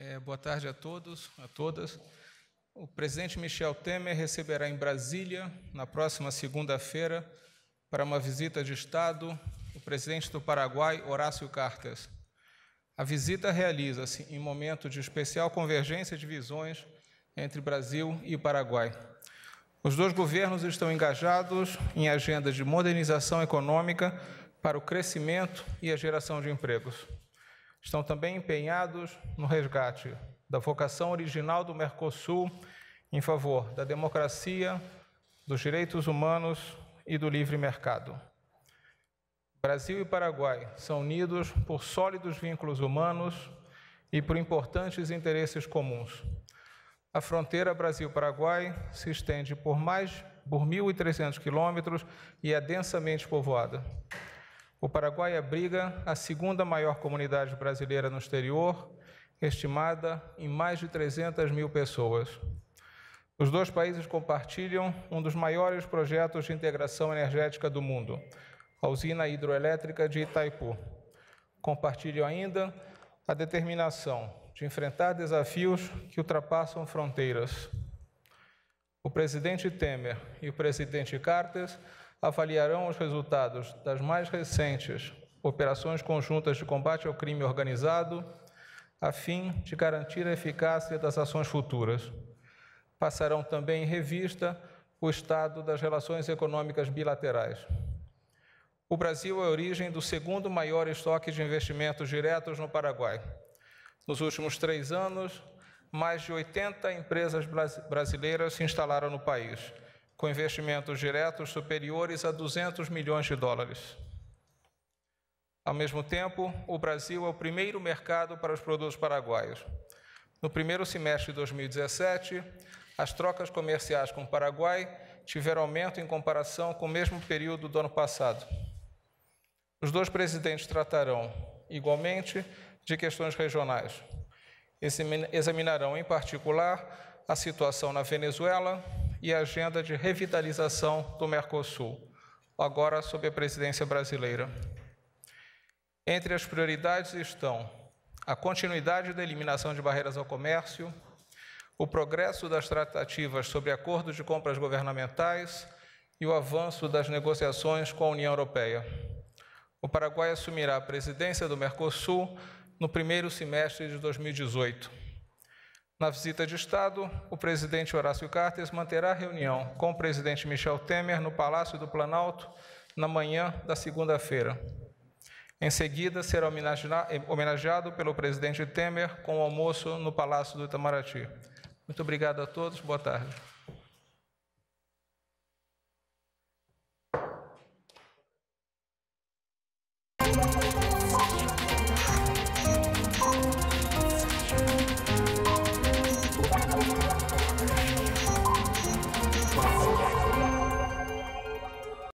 É, boa tarde a todos, a todas. O presidente Michel Temer receberá em Brasília, na próxima segunda-feira, para uma visita de Estado, o presidente do Paraguai, Horácio Cartas. A visita realiza-se em momento de especial convergência de visões entre Brasil e Paraguai. Os dois governos estão engajados em agendas de modernização econômica para o crescimento e a geração de empregos estão também empenhados no resgate da vocação original do Mercosul em favor da democracia, dos direitos humanos e do livre mercado. Brasil e Paraguai são unidos por sólidos vínculos humanos e por importantes interesses comuns. A fronteira Brasil-Paraguai se estende por mais por 1.300 quilômetros e é densamente povoada. O Paraguai abriga é a segunda maior comunidade brasileira no exterior, estimada em mais de 300 mil pessoas. Os dois países compartilham um dos maiores projetos de integração energética do mundo, a usina hidroelétrica de Itaipu. Compartilham ainda a determinação de enfrentar desafios que ultrapassam fronteiras. O presidente Temer e o presidente Cartes avaliarão os resultados das mais recentes operações conjuntas de combate ao crime organizado, a fim de garantir a eficácia das ações futuras. Passarão também em revista o estado das relações econômicas bilaterais. O Brasil é a origem do segundo maior estoque de investimentos diretos no Paraguai. Nos últimos três anos, mais de 80 empresas brasileiras se instalaram no país com investimentos diretos superiores a 200 milhões de dólares. Ao mesmo tempo, o Brasil é o primeiro mercado para os produtos paraguaios. No primeiro semestre de 2017, as trocas comerciais com o Paraguai tiveram aumento em comparação com o mesmo período do ano passado. Os dois presidentes tratarão, igualmente, de questões regionais. Examinarão, em particular, a situação na Venezuela, e a agenda de revitalização do Mercosul, agora sob a presidência brasileira. Entre as prioridades estão a continuidade da eliminação de barreiras ao comércio, o progresso das tratativas sobre acordos de compras governamentais e o avanço das negociações com a União Europeia. O Paraguai assumirá a presidência do Mercosul no primeiro semestre de 2018. Na visita de Estado, o presidente Horácio Cartes manterá reunião com o presidente Michel Temer no Palácio do Planalto na manhã da segunda-feira. Em seguida, será homenageado pelo presidente Temer com o almoço no Palácio do Itamaraty. Muito obrigado a todos, boa tarde.